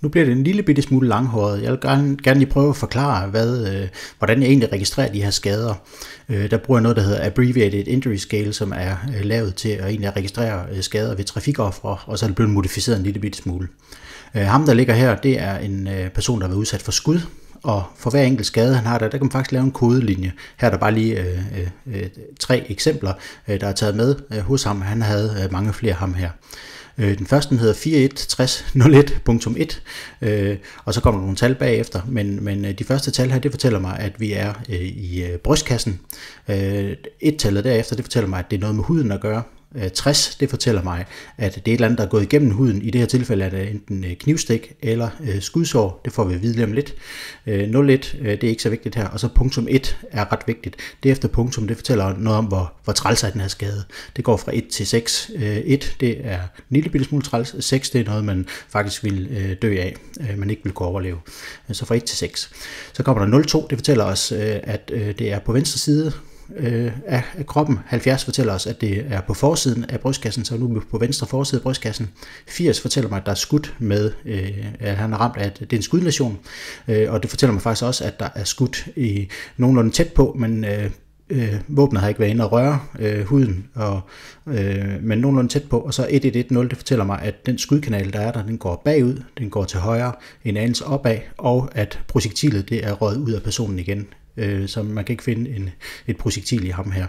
Nu bliver det en lille bitte smule langhåret. Jeg vil gerne, gerne lige prøve at forklare, hvad, øh, hvordan jeg egentlig registrerer de her skader. Øh, der bruger jeg noget, der hedder Abbreviated Injury Scale, som er øh, lavet til at egentlig registrere øh, skader ved trafikoffre, og så er det blevet modificeret en lille bitte smule. Øh, ham, der ligger her, det er en øh, person, der har været udsat for skud, og for hver enkelt skade, han har der, der kan man faktisk lave en kodelinje. Her er der bare lige øh, øh, øh tre eksempler, øh, der er taget med øh, hos ham. Han havde øh, mange flere ham her. Øh, den første den hedder 416001.1, øh, og så kommer der nogle tal bagefter, men, men øh, de første tal her, det fortæller mig, at vi er i brystkassen. et tallet derefter, det fortæller mig, at det er noget med huden at gøre, 60, øh, det fortæller mig, at det er et eller andet, der er gået igennem huden. I det her tilfælde er det enten øh, knivstik eller øh, skudsår. Det får vi at vide lige om lidt. 01, det er ikke så vigtigt her. Og så punktum 1 er ret vigtigt. Det efter punktum, det fortæller noget om, hvor, hvor træls er den her skade. Det går fra 1 til 6. 1, det er en lille bitte smule træls. 6, det er noget, man faktisk vil dø af. Man ikke vil kunne overleve. Så fra 1 til 6. Så kommer der 02, det fortæller os, at det er på venstre side, øh, af kroppen. 70 fortæller os, at det er på forsiden af brystkassen, så nu på venstre forside af brystkassen. 80 fortæller mig, at der er skudt med, øh, at han er ramt af, at det er en skudlation. Øh, og det fortæller mig faktisk også, at der er skudt i nogenlunde tæt på, men øh, øh, våbnet har ikke været inde og røre øh, huden, og, øh, men nogenlunde tæt på. Og så 1110, det fortæller mig, at den skudkanal, der er der, den går bagud, den går til højre, en anelse opad, og at projektilet det er røget ud af personen igen øh, så man kan ikke finde en, et projektil i ham her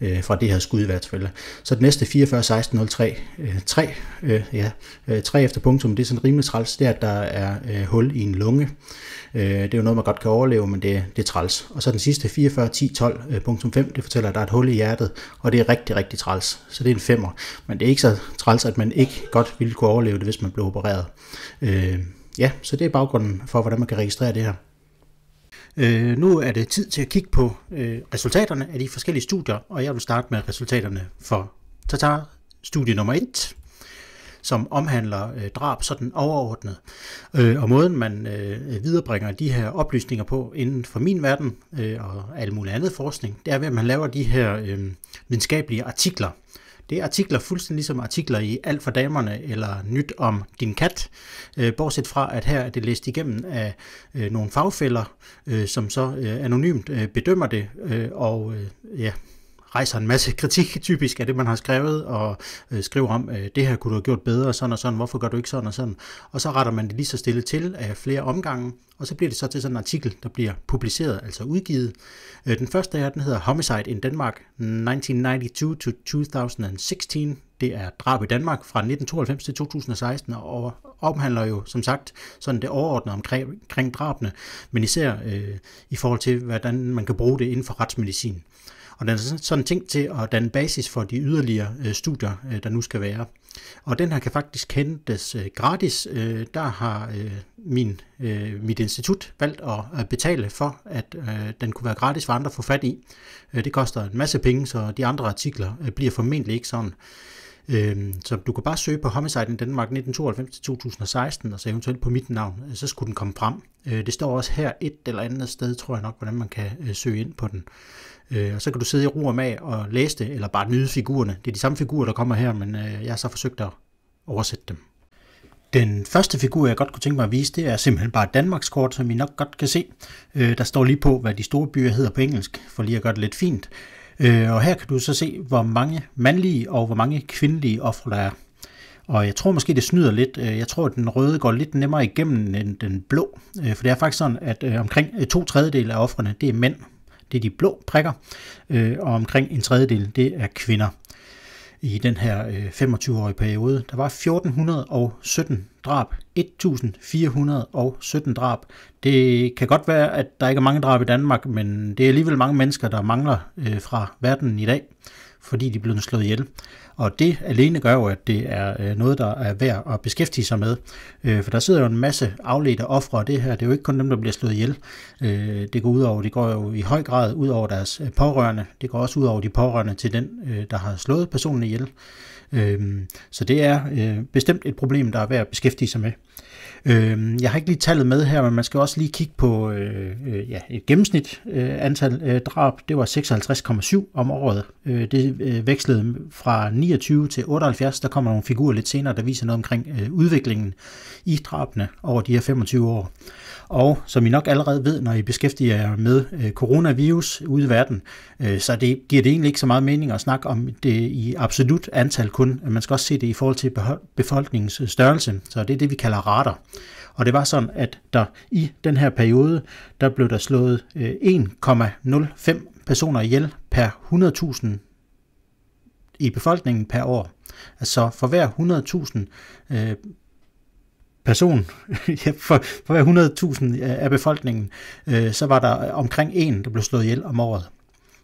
øh, fra det her skud i hvert fald. Så det næste 44 16 03 øh, 3, øh, ja, øh, 3 efter punktum, det er sådan rimelig træls, det er, at der er øh, hul i en lunge. Øh, det er jo noget, man godt kan overleve, men det, det er træls. Og så den sidste 44 10 12 øh, punktum 5, det fortæller, at der er et hul i hjertet, og det er rigtig, rigtig træls. Så det er en femmer. Men det er ikke så træls, at man ikke godt ville kunne overleve det, hvis man blev opereret. Øh, ja, så det er baggrunden for, hvordan man kan registrere det her. Øh, nu er det tid til at kigge på øh, resultaterne af de forskellige studier, og jeg vil starte med resultaterne for Tatar studie nummer 1 som omhandler øh, drab sådan overordnet. Øh, og måden, man øh, viderebringer de her oplysninger på inden for min verden øh, og al mulig andet forskning, det er ved, at man laver de her øh, videnskabelige artikler, det er artikler fuldstændig ligesom artikler i Alt for damerne eller Nyt om din kat, øh, bortset fra at her er det læst igennem af øh, nogle fagfælder, øh, som så øh, anonymt øh, bedømmer det, øh, og øh, ja, rejser en masse kritik typisk af det, man har skrevet, og øh, skriver om, øh, det her kunne du have gjort bedre, sådan og sådan, hvorfor gør du ikke sådan og sådan. Og så retter man det lige så stille til af flere omgange, og så bliver det så til sådan en artikel, der bliver publiceret, altså udgivet. Øh, den første her, den hedder Homicide in Denmark 1992 to 2016. Det er drab i Danmark fra 1992 til 2016, og omhandler jo som sagt sådan det overordnede omkring, kring drabene, men især øh, i forhold til, hvordan man kan bruge det inden for retsmedicin. Og den er sådan tænkt til at danne basis for de yderligere øh, studier, øh, der nu skal være. Og den her kan faktisk hentes øh, gratis. der har min, mit institut valgt at, betale for, at den kunne være gratis for andre at få fat i. det koster en masse penge, så de andre artikler bliver formentlig ikke sådan. Øhm, så du kan bare søge på Homicide i Danmark 1992-2016, og så altså eventuelt på mit navn, øh, så skulle den komme frem. Øh, det står også her et eller andet sted, tror jeg nok, hvordan man kan øh, søge ind på den. og så kan du sidde i ro og mag og læse det, eller bare nyde figurerne. Det er de samme figurer, der kommer her, men jeg har så forsøgt at oversætte dem. Den første figur, jeg godt kunne tænke mig at vise, det er simpelthen bare Danmarks kort, som I nok godt kan se. der står lige på, hvad de store byer hedder på engelsk, for lige at gøre det lidt fint. Øh, og her kan du så se, hvor mange mandlige og hvor mange kvindelige ofre der er. Og jeg tror måske, det snyder lidt. Øh, jeg tror, at den røde går lidt nemmere igennem end den blå. Øh, for det er faktisk sådan, at øh, omkring to tredjedel af offrene, det er mænd. Det er de blå prikker. Og omkring en tredjedel, det er kvinder. I den her 25-årige periode, der var 1417 drab, 1417 drab. Det kan godt være, at der ikke er mange drab i Danmark, men det er alligevel mange mennesker, der mangler øh, fra verden i dag, fordi de er blevet slået ihjel. Og det alene gør jo, at det er øh, noget, der er værd at beskæftige sig med. Øh, for der sidder jo en masse afledte ofre af det her. Det er jo ikke kun dem, der bliver slået ihjel. Øh, det går ud over, det går jo i høj grad ud over deres øh, pårørende. Det går også ud over de pårørende til den, øh, der har slået personen ihjel. Øh, så det er øh, bestemt et problem, der er værd at beskæftige sig med. Øh, jeg har ikke lige tallet med her, men man skal også lige kigge på øh, øh, ja, et gennemsnit antal drab. Det var 56,7 om året. det vekslede fra 29 til 78. Der kommer nogle figurer lidt senere, der viser noget omkring udviklingen i drabene over de her 25 år. Og som I nok allerede ved, når I beskæftiger jer med øh, coronavirus ude i verden, øh, så det, giver det egentlig ikke så meget mening at snakke om det i absolut antal kun. Man skal også se det i forhold til befolkningens øh, størrelse, så det er det, vi kalder rater. Og det var sådan, at der i den her periode, der blev der slået 1,05 personer ihjel per 100.000 i befolkningen per år. Altså for hver 100.000 øh, person, ja, for, for hver 100.000 af befolkningen, øh, så var der omkring en, der blev slået ihjel om året.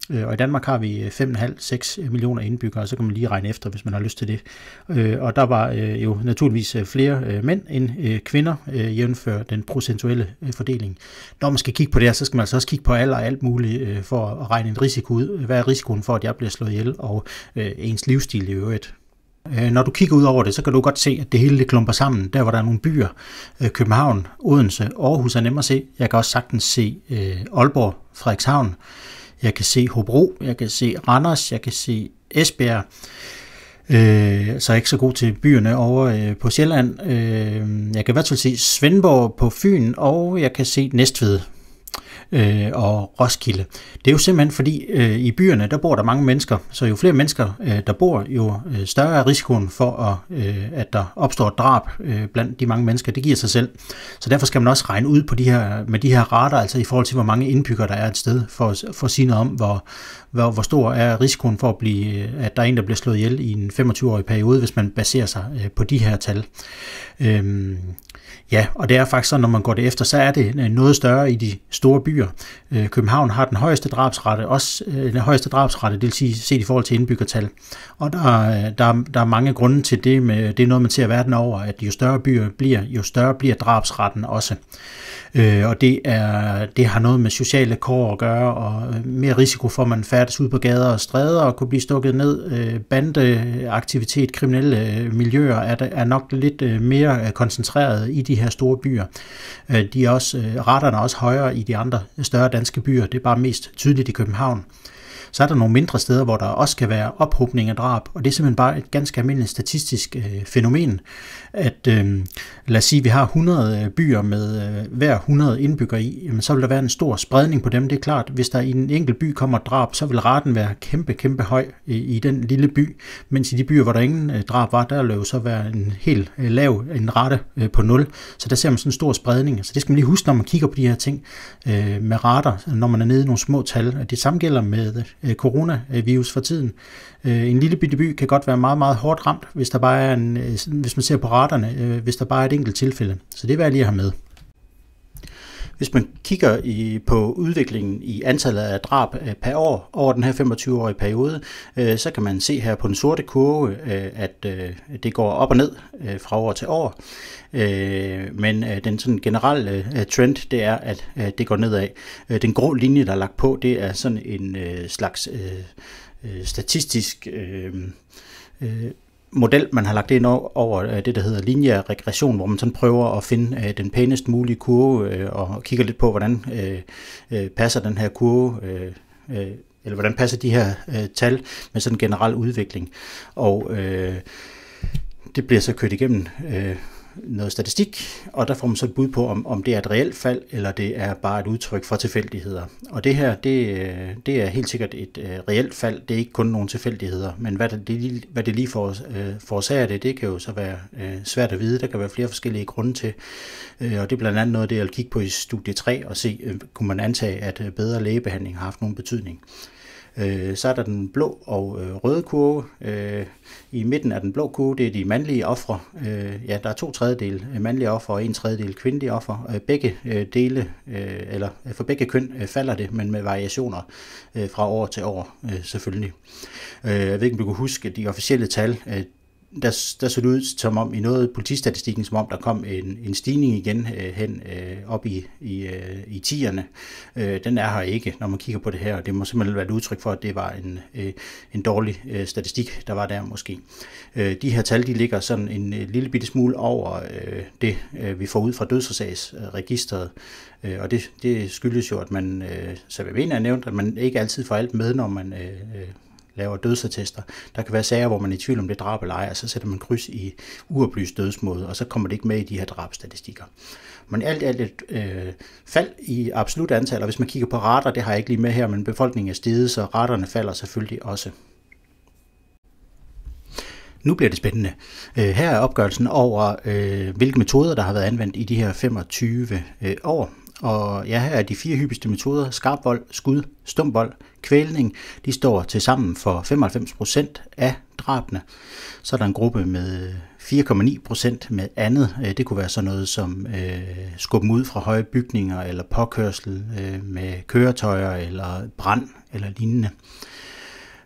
Øh, og i Danmark har vi 5,5-6 øh, millioner indbyggere, så kan man lige regne efter, hvis man har lyst til det. Øh, og der var jo naturligvis flere mænd end kvinder, jævnfør den procentuelle fordeling. Når man skal kigge på det her, så skal man altså også kigge på alder og alt muligt for at regne en risiko ud. Hvad er risikoen for, at jeg bliver slået ihjel, og ens livsstil i øvrigt? Øh, når du kigger ud over det, så kan du godt se, at det hele det klumper sammen. Der, hvor der er nogle byer, øh, København, Odense, Aarhus er nemmere at se. Jeg kan også sagtens se øh, Aalborg, Frederikshavn. Jeg kan se Hobro, jeg kan se Randers, jeg kan se Esbjerg. Øh, så er jeg ikke så god til byerne over øh, på Sjælland. Øh, jeg kan i hvert fald se Svendborg på Fyn, og jeg kan se Næstved øh, og Roskilde. Det er jo simpelthen fordi øh, i byerne, der bor der mange mennesker, så jo flere mennesker, øh, der bor, jo øh, større er risikoen for, at, øh, at der opstår drab øh, blandt de mange mennesker. Det giver sig selv. Så derfor skal man også regne ud på de her, med de her rater, altså i forhold til, hvor mange indbyggere der er et sted, for, for at sige noget om, hvor, hvor, hvor stor er risikoen for, at, blive, øh, at der er en, der bliver slået ihjel i en 25-årig periode, hvis man baserer sig øh, på de her tal. Øh, Ja, og det er faktisk sådan, når man går det efter, så er det øh, noget større i de store byer. Øh, København har den højeste drabsrate, også øh, den højeste drabsrate, det vil sige set i forhold til indbyggertal. Og der, der, der er mange grunde til det, med, det er noget, man ser verden over, at jo større byer bliver, jo større bliver drabsretten også. Og det, er, det har noget med sociale kår at gøre, og mere risiko for, at man færdes ud på gader og stræder og kunne blive stukket ned. Bandeaktivitet, kriminelle miljøer er, er nok lidt mere koncentreret i de her store byer. Øh, de er også, øh, raterne er også højere i de andre større danske byer. Det er bare mest tydeligt i København. Så er der nogle mindre steder, hvor der også kan være ophobning af drab, og det er simpelthen bare et ganske almindeligt statistisk øh, fænomen, at øh, lad os sige, at vi har 100 øh, byer med øh, hver 100 indbyggere i, jamen, så vil der være en stor spredning på dem. Det er klart, hvis der i en enkelt by kommer drab, så vil raten være kæmpe, kæmpe høj i, i den lille by, mens i de byer, hvor der ingen øh, drab var, der vil jo så være en helt øh, lav en rate øh, på 0, så der ser man sådan en stor spredning. Så det skal man lige huske, når man kigger på de her ting øh, med rater, når man er nede i nogle små tal. Det samme gælder med øh, Øh, coronavirus for tiden. Øh, en lille bitte by kan godt være meget, meget hårdt ramt, hvis, der bare er en, øh, hvis man ser på raterne, hvis der bare er et enkelt tilfælde. Så det vil jeg lige have med. Hvis man kigger i, på udviklingen i antallet af drab øh, per år over den her 25-årige periode, øh, så kan man se her på den sorte kurve, øh, at øh, det går op og ned øh, fra år til år. Øh, men øh, den sådan generelle øh, trend, det er, at øh, det går nedad. Øh, den grå linje, der er lagt på, det er sådan en øh, slags øh, øh statistisk øh, øh model, man har lagt ind over øh, det, der hedder regression, hvor man sådan prøver at finde øh, den pænest mulige kurve øh, og kigger lidt på, hvordan passer den her kurve eller hvordan passer de her tal med sådan en generel udvikling. Og det bliver så kørt igennem noget statistik, og der får man så et bud på, om, om det er et reelt fald, eller det er bare et udtryk for tilfældigheder. Og det her, det, øh, det er helt sikkert et øh, reelt fald, det er ikke kun nogle tilfældigheder, men hvad det, det, hvad det lige for, øh, forårsager det, det kan jo så være øh, svært at vide, der kan være flere forskellige grunde til, øh, og det er blandt andet noget, det jeg vil kigge på i studie 3, og se, øh, kunne man antage, at øh, bedre lægebehandling har haft nogen betydning. Øh, Øh, så er der den blå og øh, røde kurve. Øh, I midten af den blå kurve, det er de mandlige ofre. Øh, ja, der er to tredjedel øh, mandlige ofre og en tredjedel kvindelige ofre. Øh, begge øh, dele, øh, eller øh, for begge køn øh, falder det, men med variationer øh, fra år til år øh, selvfølgelig. Øh, jeg ved ikke, om du kan huske de officielle tal. Øh, der, der så det ud som om i noget politistatistikken, som om der kom en, en stigning igen øh, hen øh, op i, i, øh, i tierne. Øh, den er her ikke, når man kigger på det her, og det må simpelthen være et udtryk for, at det var en, øh, en dårlig øh, statistik, der var der måske. Øh, de her tal, de ligger sådan en øh, lille bitte smule over øh, det, øh, vi får ud fra dødsårsagsregisteret, øh, og det, det skyldes jo, at man, øh, som jeg mener, nævnt, at man ikke altid får alt med, når man øh, øh laver dødsattester. Der kan være sager, hvor man er i tvivl om det drab eller ej, og så sætter man kryds i uoplyst dødsmåde, og så kommer det ikke med i de her drabstatistikker. Men alt er et øh, fald i absolut antal, og hvis man kigger på rater, det har jeg ikke lige med her, men befolkningen er steget, så raterne falder selvfølgelig også. Nu bliver det spændende. Øh, her er opgørelsen over, øh, hvilke metoder, der har været anvendt i de her 25 øh, år. Og ja, er de fire hyppigste metoder, skarp vold, skud, stum vold, kvælning, de står til sammen for 95% af drabene. Så er der en gruppe med 4,9% med andet. Øh, det kunne være sådan noget som øh, skubben ud fra høje bygninger, eller påkørsel øh, med køretøjer, eller brand, eller lignende. Øh,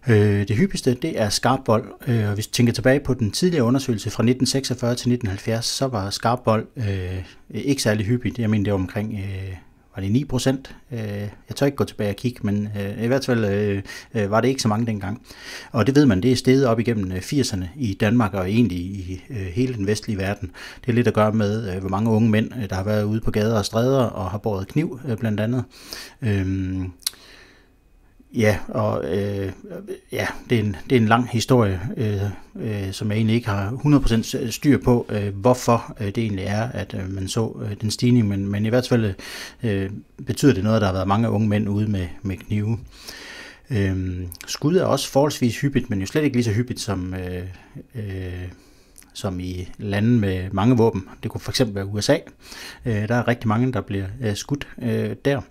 Øh, det hyppigste, det er skarp vold. Øh, og hvis vi tænker tilbage på den tidligere undersøgelse fra 1946 til 1970, så var skarp vold øh, ikke særlig hyppigt. Jeg mener, det var omkring... Øh, var det 9 procent? Øh, jeg tør ikke gå tilbage og kigge, men øh, i hvert fald øh, øh, var det ikke så mange dengang. Og det ved man, det er steget op igennem 80'erne øh, i Danmark og egentlig i øh, hele den vestlige verden. Det er lidt at gøre med, øh, hvor mange unge mænd, øh, der har været ude på gader og stræder og har båret kniv øh, blandt andet. Øh, Ja, og øh, ja, det er, en, det er en lang historie, øh, øh, som jeg egentlig ikke har 100% styr på, øh, hvorfor øh, det egentlig er, at øh, man så øh, den stigning, men, men i hvert fald øh, betyder det noget, at der har været mange unge mænd ude med, med knive. Øh, skud er også forholdsvis hyppigt, men jo slet ikke lige så hyppigt som, øh, øh, som i lande med mange våben. Det kunne fx være USA. Øh, der er rigtig mange, der bliver øh, skudt øh, der.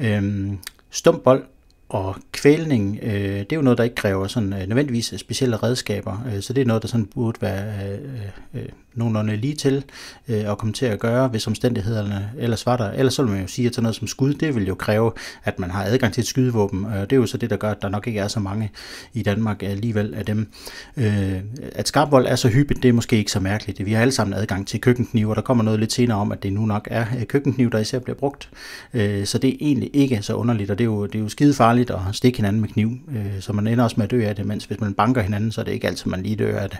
Øh, stump bold og kvælning, øh, det er jo noget, der ikke kræver sådan, øh, nødvendigvis specielle redskaber, øh, så det er noget, der sådan burde være øh, øh, nogenlunde lige til øh, at komme til at gøre, hvis omstændighederne ellers var der. Ellers så vil man jo sige, at sådan noget som skud, det vil jo kræve, at man har adgang til et skydevåben. det er jo så det, der gør, at der nok ikke er så mange i Danmark alligevel af dem. Øh, at skarpvold er så hyppigt, det er måske ikke så mærkeligt. Vi har alle sammen adgang til køkkenknive, og der kommer noget lidt senere om, at det nu nok er øh, køkkenknive, der især bliver brugt. så det er egentlig ikke så underligt, og det er jo, det er jo skide farligt at stikke hinanden med kniv, så man ender også med at dø af det, mens hvis man banker hinanden, så er det ikke altid, man lige dør af det.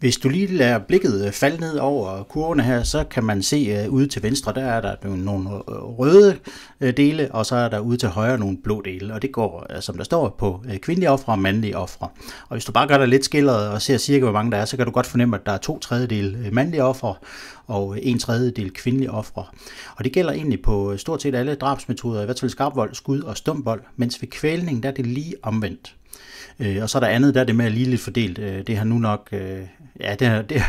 Hvis du lige lader blikket øh, falde ned over kurvene her, så kan man se øh, ude til venstre, der er der nogle øh, røde dele, og så er der ude til højre nogle blå dele, og det går, som der står, på kvindelige ofre og mandlige ofre. Og hvis du bare gør dig lidt skildret og ser cirka, hvor mange der er, så kan du godt fornemme, at der er to tredjedel mandlige ofre og en tredjedel kvindelige ofre. Og det gælder egentlig på stort set alle drabsmetoder, i hvert fald skarpvold, skud og stumvold, mens ved kvælning der er det lige omvendt. Øh, og så er der andet, der er det med lige lidt fordelt. Øh, det har nu nok, øh, ja, det har, det,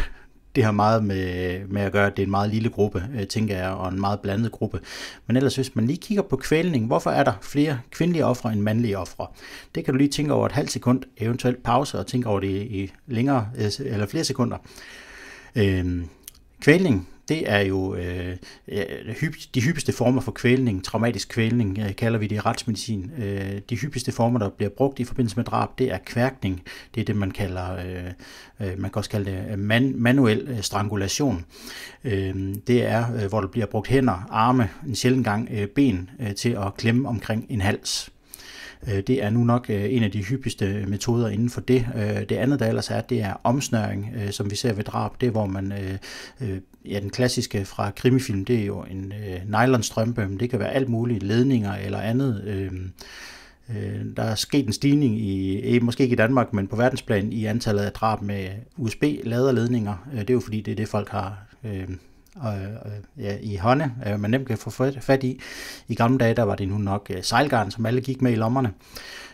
det har meget med, med at gøre, at det er en meget lille gruppe, øh, tænker jeg, og en meget blandet gruppe. Men ellers, hvis man lige kigger på kvælning, hvorfor er der flere kvindelige ofre end mandlige ofre? Det kan du lige tænke over et halvt sekund, eventuelt pause, og tænke over det i længere, øh, eller flere sekunder. Øhm, Kvælning det er jo øh, de hyppigste former for kvælning, traumatisk kvælning øh, kalder vi det i retsmedicin. Øh, de hyppigste former, der bliver brugt i forbindelse med drab, det er kværkning. Det er det, man kalder, øh, øh man kan også kalde det øh, man, manuel øh, strangulation. Øh, det er, øh, hvor der bliver brugt hænder, arme, en sjældent gang øh, ben øh, til at klemme omkring en hals. Det er nu nok en af de hyppigste metoder inden for det. Det andet, der ellers er, det er omsnøring, som vi ser ved drab. Det er, hvor man ja, den klassiske fra krimifilm, det er jo en øh, nylonstrømpe, men det kan være alt muligt, ledninger eller andet. Øh, øh, der er sket en stigning, i, måske ikke i Danmark, men på verdensplan, i antallet af drab med USB-laderledninger. Øh, det er jo fordi, det er det, folk har øh, øh, ja, i hånde, øh, man nemt kan få fat i. I gamle dage, der var det nu nok øh, sejlgarn, som alle gik med i lommerne.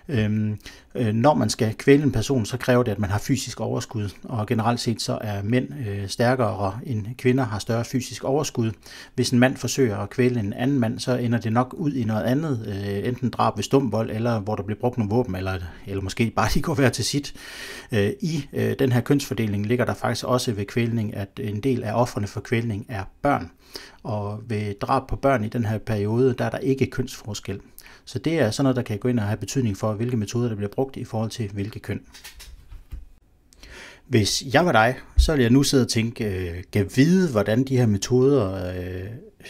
Øhm, øh, når man skal kvæle en person, så kræver det, at man har fysisk overskud, og generelt set så er mænd øh, stærkere end kvinder har større fysisk overskud. Hvis en mand forsøger at kvæle en anden mand, så ender det nok ud i noget andet, øh, enten drab ved stumvold, eller hvor der bliver brugt nogle våben, eller, eller måske bare de går være til sit. Øh, I øh, den her kønsfordeling ligger der faktisk også ved kvælning, at en del af offerne for kvælning er børn. Og ved drab på børn i den her periode, der er der ikke kønsforskel. Så det er sådan noget, der kan gå ind og have betydning for, hvilke metoder, der bliver brugt i forhold til hvilke køn. Hvis jeg var dig, så ville jeg nu sidde og tænke, øh, kan vide, hvordan de her metoder øh,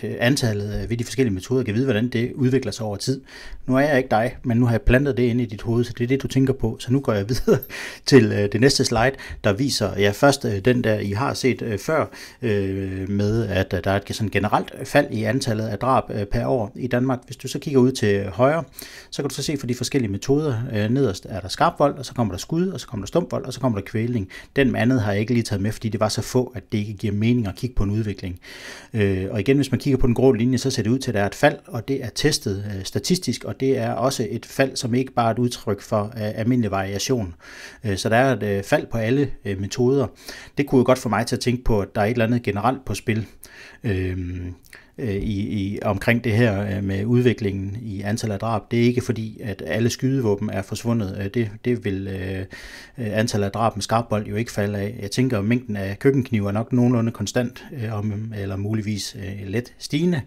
Øh, antallet øh, ved de forskellige metoder, kan vide, hvordan det udvikler sig over tid. Nu er jeg ikke dig, men nu har jeg plantet det ind i dit hoved, så det er det, du tænker på. Så nu går jeg videre til øh, det næste slide, der viser ja, først den der, I har set før, med at der er et sådan generelt fald i antallet af drab per år i Danmark. Hvis du så kigger ud til højre, så kan du så se for de forskellige metoder. nederst er der skarp vold, og så kommer der skud, og så kommer der stump vold, og så kommer der kvæling. Den med andet har jeg ikke lige taget med, fordi det var så få, at det ikke giver mening at kigge på en udvikling. Øh, og igen, hvis man kigger på den grå linje, så ser det ud til, at der er et fald, og det er testet øh, statistisk, og det er også et fald, som ikke bare er et udtryk for øh, almindelig variation. Øh, så der er et fald på alle metoder. Det kunne jo godt få mig til at tænke på, at der er et eller andet generelt på spil. Øh, øh, i, i, omkring det her øh, med udviklingen i antallet af drab. Det er ikke fordi, at alle skydevåben er forsvundet. Øh, det, det vil øh, øh antallet af drab med skarpbold jo ikke falde af. Jeg tænker, at mængden af køkkenkniver er nok nogenlunde konstant, øh, om, eller muligvis øh, let stigende.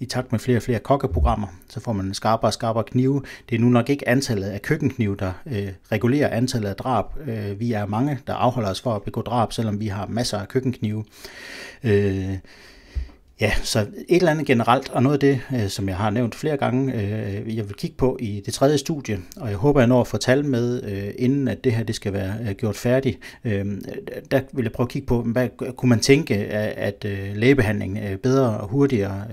I takt med flere og flere kokkeprogrammer, så får man skarpere og skarpere knive. Det er nu nok ikke antallet af køkkenknive, der øh, regulerer antallet af drab. Øh, vi er mange, der afholder os for at begå drab, selvom vi har masser af køkkenknive. Øh, Ja, så et eller andet generelt, og noget af det, øh, som jeg har nævnt flere gange, øh, jeg vil kigge på i det tredje studie, og jeg håber, jeg når at få tal med, øh, inden at det her det skal være gjort færdigt. Der vil jeg prøve at kigge på, hvad kunne man tænke, at lægebehandling bedre og hurtigere,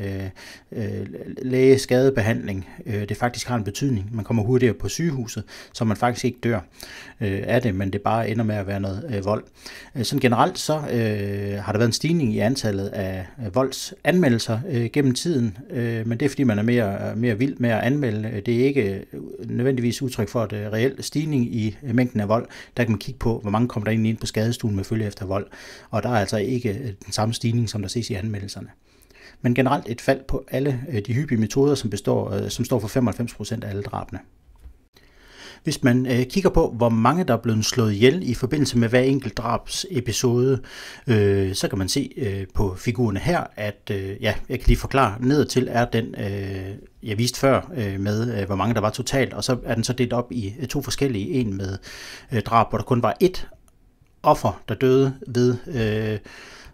lægeskadebehandling, det faktisk har en betydning. Man kommer hurtigere på sygehuset, så man faktisk ikke dør af det, men det bare ender med at være noget vold. Sådan generelt så har der været en stigning i antallet af volds anmeldelser øh, gennem tiden, øh, men det er fordi, man er mere, mere vild med at anmelde. Det er ikke nødvendigvis udtryk for et øh, reelt stigning i øh, mængden af vold. Der kan man kigge på, hvor mange kommer der ind på skadestuen med følge efter vold, og der er altså ikke øh, den samme stigning, som der ses i anmeldelserne men generelt et fald på alle øh, de hyppige metoder, som, består, øh, som står for 95 af alle drabene. Hvis man øh, kigger på, hvor mange der er blevet slået ihjel i forbindelse med hver enkelt drabsepisode, øh, så kan man se øh, på figurerne her, at øh, ja, jeg kan lige forklare, ned til er den, øh, jeg viste før, øh, med øh, hvor mange der var totalt, og så er den så delt op i øh, to forskellige. En med øh, drab, hvor der kun var ét offer, der døde ved... Øh,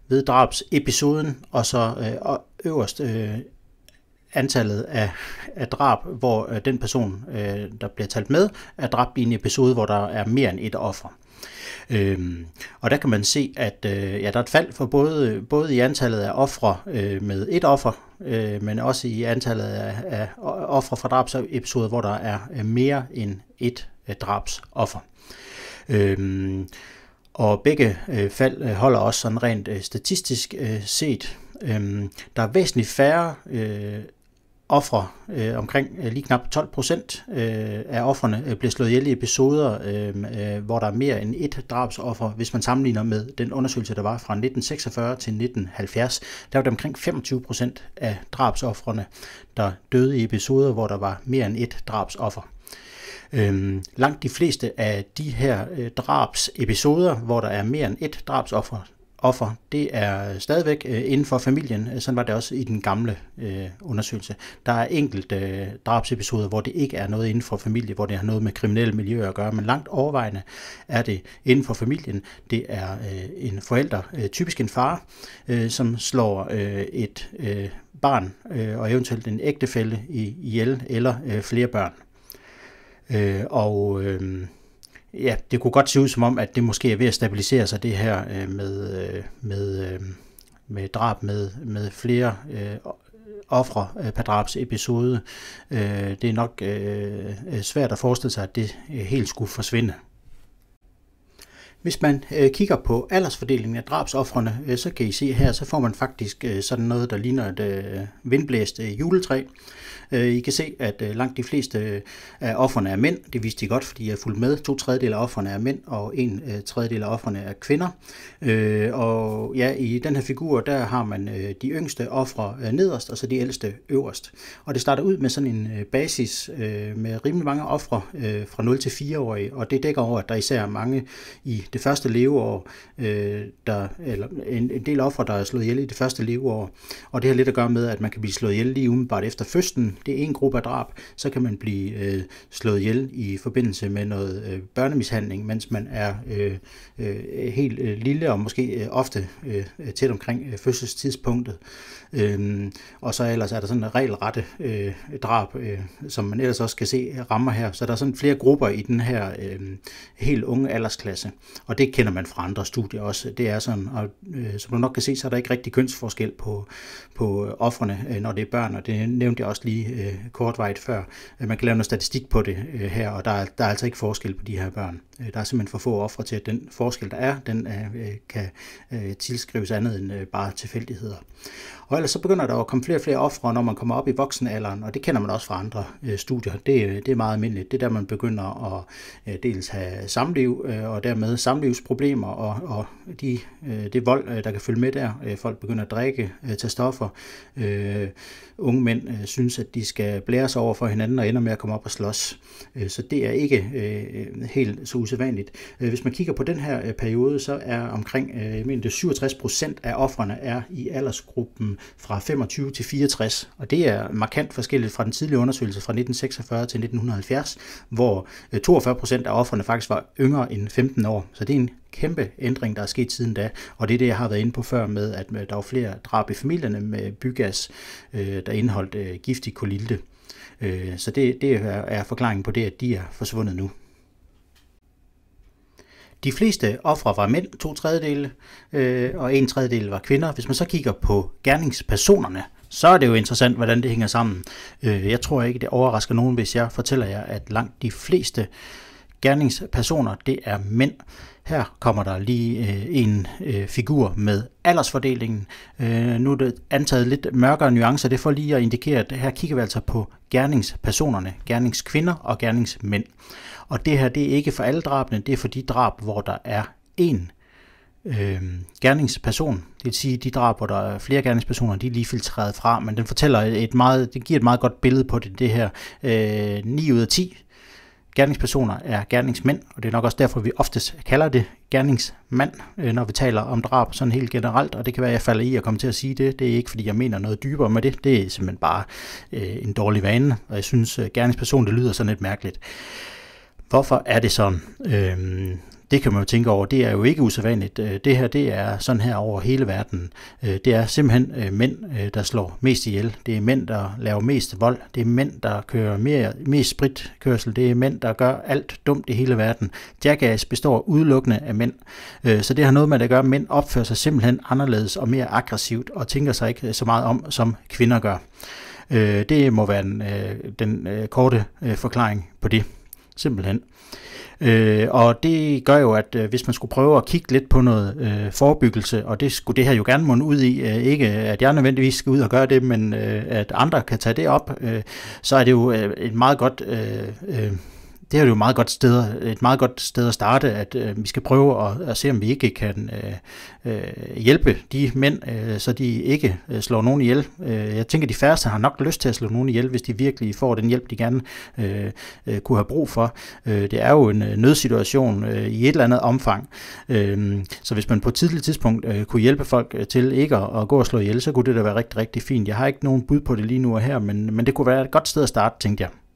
ved drabsepisoden, og så øh, øverst øh, antallet af, af drab, hvor øh, den person, øh, der bliver talt med, er dræbt i en episode, hvor der er mere end et offer. Øhm, og der kan man se, at øh, ja, der er et fald for både, både i antallet af ofre øh, med et offer, øh, men også i antallet af, af ofre fra drabsepisoder, hvor der er øh, mere end et øh, drabsoffer. Øhm, og begge øh, fald øh, holder også sådan rent øh, statistisk øh, set. Øhm, der er væsentligt færre øh, ofre, øh, omkring øh, lige knap 12 procent øh, af offerne, øh, blev slået ihjel i episoder, øh, øh, hvor der er mere end et drabsoffer, hvis man sammenligner med den undersøgelse, der var fra 1946 til 1970. Der var det omkring 25 procent af drabsoffrene, der døde i episoder, hvor der var mere end et drabsoffer. Øhm, langt de fleste af de her øh, drabsepisoder, hvor der er mere end et drabsoffer, offer, det er øh, stadigvæk øh, inden for familien. Øh, sådan var det også i den gamle øh, undersøgelse. Der er enkelt øh, drabsepisoder, hvor det ikke er noget inden for familie, hvor det har noget med kriminelle miljøer at gøre, men langt overvejende er det inden for familien. Det er øh, en forælder, øh, typisk en far, øh, som slår øh, et øh, barn øh, og eventuelt en ægtefælle ihjel eller øh, flere børn. Øh, og øh, ja, det kunne godt se ud som om, at det måske er ved at stabilisere sig det her øh, med, øh, med, øh, med drab med, med flere øh, ofre øh, per drabsepisode. Øh, det er nok øh, svært at forestille sig, at det øh, helt skulle forsvinde. Hvis man øh, kigger på aldersfordelingen af drabsoffrene, øh, så kan I se her, så får man faktisk øh, sådan noget, der ligner et øh, vindblæst øh, juletræ. Øh, I kan se, at øh, langt de fleste øh, af offerne er mænd. Det vidste I godt, fordi jeg er fuldt med. To tredjedel af offerne er mænd, og en øh, tredjedel af offerne er kvinder. Øh, og ja, i den her figur, der har man øh, de yngste ofre øh, nederst, og så de ældste øverst. Og det starter ud med sådan en øh, basis øh, med rimelig mange ofre øh, fra 0 til 4 år, og det dækker over, at der især er mange i det første leveår, øh, der, eller en, en del ofre, der er slået ihjel i det første leveår. Og det har lidt at gøre med, at man kan blive slået ihjel lige umiddelbart efter fødslen. Det er en gruppe af drab. Så kan man blive øh, slået ihjel i forbindelse med noget øh, børnemishandling, mens man er øh, øh, helt øh, lille og måske øh, ofte øh, tæt omkring øh, fødselstidspunktet. Øhm, og så ellers er der sådan en regelrette øh, drab, øh, som man ellers også kan se rammer her. Så der er sådan flere grupper i den her øh, helt unge aldersklasse, og det kender man fra andre studier også. Det er sådan, og øh, som du nok kan se, så er der ikke rigtig kønsforskel på, på øh, offrene, øh, når det er børn, og det nævnte jeg også lige øh, kortvejt før. Man kan lave noget statistik på det øh, her, og der er, der er altså ikke forskel på de her børn. Øh, der er simpelthen for få ofre til, at den forskel, der er, den øh, kan øh, tilskrives andet end øh, bare tilfældigheder. Og ellers så begynder der at komme flere og flere ofre, når man kommer op i voksenalderen, og det kender man også fra andre øh, studier. Det, øh, det er meget almindeligt. Det er der, man begynder at øh, dels have samliv, øh, og dermed samlivsproblemer, og, og de, øh, det vold, øh, der kan følge med der. Øh, folk begynder at drikke, øh, tage stoffer, øh, unge mænd øh, synes, at de skal blære sig over for hinanden og ender med at komme op og slås. Øh, så det er ikke øh, helt så usædvanligt. Øh, hvis man kigger på den her øh, periode, så er omkring øh, jeg mener, det 67 procent af offrene er i aldersgruppen fra 25 til 64, og det er markant forskelligt fra den tidlige undersøgelse fra 1946 til 1970, hvor 42 øh, procent af offrene faktisk var yngre end 15 år. Så det er en kæmpe ændring, der er sket siden da, og det er det, jeg har været inde på før med, at der var flere drab i familierne med bygas, øh, der indeholdt øh, giftig kolilte. Øh, så det, det er forklaringen på det, at de er forsvundet nu. De fleste ofre var mænd, to tredjedele, og en tredjedel var kvinder. Hvis man så kigger på gerningspersonerne, så er det jo interessant, hvordan det hænger sammen. jeg tror ikke, det overrasker nogen, hvis jeg fortæller jer, at langt de fleste gerningspersoner, det er mænd. Her kommer der lige øh, en øh, figur med aldersfordelingen. Øh, nu er det antaget lidt mørkere nuancer, det får lige at indikere, at her kigger vi altså på gerningspersonerne, gerningskvinder og gerningsmænd. Og det her, det er ikke for alle drabene, det er for de drab, hvor der er en øh, gerningsperson. Det vil sige, de drab, hvor der er flere gerningspersoner, de er lige filtreret fra, men den fortæller et meget, det giver et meget godt billede på det, det her. Øh, 9 ud af 10 gerningspersoner er gerningsmænd, og det er nok også derfor, vi oftest kalder det gerningsmand, øh, når vi taler om drab sådan helt generelt, og det kan være, at jeg falder i at komme til at sige det. Det er ikke, fordi jeg mener noget dybere med det. Det er simpelthen bare øh, en dårlig vane, og jeg synes, øh, gerningsperson, det lyder sådan lidt mærkeligt. Hvorfor er det sådan? Øhm, det kan man jo tænke over, det er jo ikke usædvanligt. Øh, det her, det er sådan her over hele verden. Øh, det er simpelthen øh, mænd, der slår mest ihjel. Det er mænd, der laver mest vold. Det er mænd, der kører mere, mest spritkørsel. Det er mænd, der gør alt dumt i hele verden. Jackass består udelukkende af mænd. Så det har noget med at gøre, at mænd opfører sig simpelthen anderledes og mere aggressivt og tænker sig ikke så meget om, som kvinder gør. Det må være den, den korte forklaring på det simpelthen. Øh, og det gør jo, at øh, hvis man skulle prøve at kigge lidt på noget øh, forebyggelse, og det skulle det her jo gerne munde ud i, øh, ikke at jeg nødvendigvis skal ud og gøre det, men øh, at andre kan tage det op, øh, så er det jo øh, et meget godt... Øh, øh, det er jo et meget godt sted, et meget godt sted at starte, at øh, vi skal prøve at, at se, om vi ikke kan øh, øh, hjælpe de mænd, øh, så de ikke øh, slår nogen ihjel. Øh, jeg tænker, de færreste har nok lyst til at slå nogen ihjel, hvis de virkelig får den hjælp, de gerne øh, øh kunne have brug for. Øh, det er jo en øh, nødsituation øh, i et eller andet omfang. Øh, så hvis man på et tidligt tidspunkt øh, kunne hjælpe folk til ikke at, at gå og slå ihjel, så kunne det da være rigtig, rigtig fint. Jeg har ikke nogen bud på det lige nu og her, men, men det kunne være et godt sted at starte, tænkte jeg.